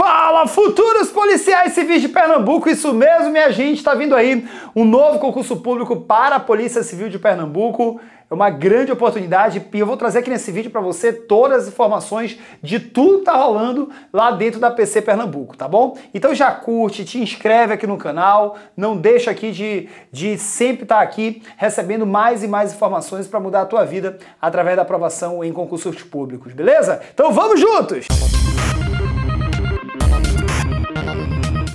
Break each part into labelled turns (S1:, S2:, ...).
S1: Fala, futuros policiais civis de Pernambuco! Isso mesmo, minha gente, está vindo aí um novo concurso público para a Polícia Civil de Pernambuco. É uma grande oportunidade e eu vou trazer aqui nesse vídeo para você todas as informações de tudo que tá rolando lá dentro da PC Pernambuco, tá bom? Então já curte, te inscreve aqui no canal, não deixa aqui de, de sempre estar tá aqui recebendo mais e mais informações para mudar a tua vida através da aprovação em concursos públicos, beleza? Então vamos juntos! Música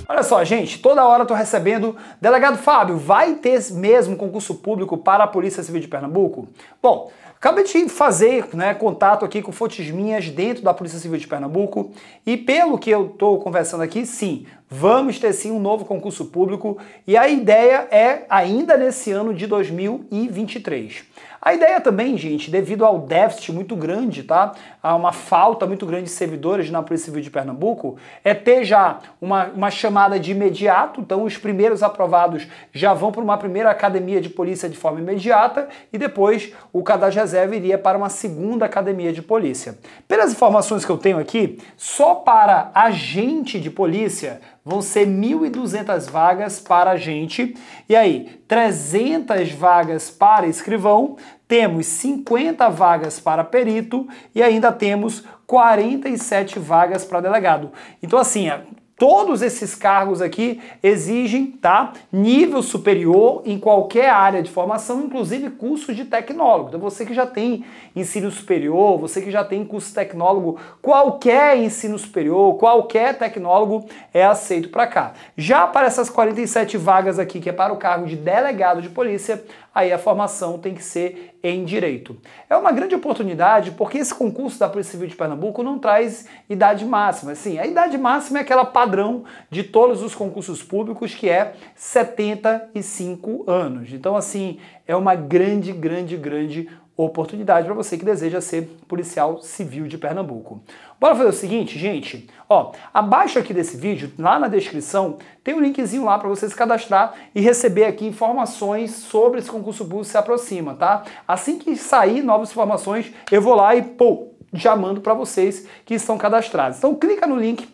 S1: Olha só, gente, toda hora eu tô recebendo. Delegado Fábio, vai ter mesmo concurso público para a Polícia Civil de Pernambuco? Bom, Acabei de fazer né, contato aqui com fontes minhas dentro da Polícia Civil de Pernambuco e pelo que eu tô conversando aqui, sim, Vamos ter sim um novo concurso público e a ideia é ainda nesse ano de 2023. A ideia também, gente, devido ao déficit muito grande, tá? A uma falta muito grande de servidores na Polícia Civil de Pernambuco, é ter já uma, uma chamada de imediato, então os primeiros aprovados já vão para uma primeira academia de polícia de forma imediata e depois o cadastro reserva iria para uma segunda academia de polícia. Pelas informações que eu tenho aqui, só para agente de polícia Vão ser 1.200 vagas para a gente. E aí, 300 vagas para escrivão, temos 50 vagas para perito e ainda temos 47 vagas para delegado. Então, assim, Todos esses cargos aqui exigem, tá, nível superior em qualquer área de formação, inclusive cursos de tecnólogo. Então você que já tem ensino superior, você que já tem curso tecnólogo, qualquer ensino superior, qualquer tecnólogo é aceito para cá. Já para essas 47 vagas aqui, que é para o cargo de delegado de polícia, aí a formação tem que ser em direito. É uma grande oportunidade porque esse concurso da Polícia Civil de Pernambuco não traz idade máxima. Assim, a idade máxima é aquela padrão de todos os concursos públicos, que é 75 anos. Então, assim, é uma grande, grande, grande oportunidade para você que deseja ser policial civil de Pernambuco. Bora fazer o seguinte, gente? Ó, abaixo aqui desse vídeo, lá na descrição, tem um linkzinho lá para você se cadastrar e receber aqui informações sobre esse concurso público se aproxima, tá? Assim que sair novas informações, eu vou lá e pô, já mando para vocês que estão cadastrados. Então clica no link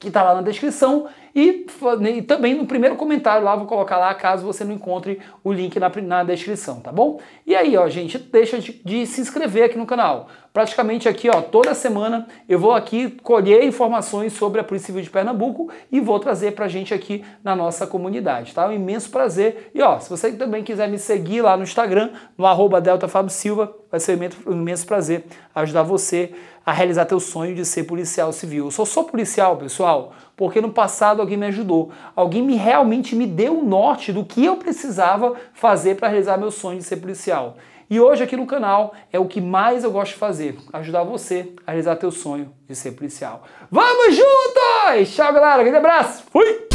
S1: que está lá na descrição e, né, e, também no primeiro comentário lá vou colocar lá caso você não encontre o link na, na descrição, tá bom? E aí, ó, gente, deixa de, de, se inscrever aqui no canal. Praticamente aqui, ó, toda semana eu vou aqui colher informações sobre a Polícia Civil de Pernambuco e vou trazer pra gente aqui na nossa comunidade, tá? É um imenso prazer. E ó, se você também quiser me seguir lá no Instagram, no arroba Delta Fábio Silva, vai ser um imenso prazer ajudar você a realizar teu sonho de ser policial civil. Eu só sou policial, pessoal, porque no passado alguém me ajudou. Alguém me realmente me deu o norte do que eu precisava fazer para realizar meu sonho de ser policial. E hoje aqui no canal é o que mais eu gosto de fazer, ajudar você a realizar teu sonho de ser policial. Vamos juntos! Tchau, galera. Grande abraço. Fui!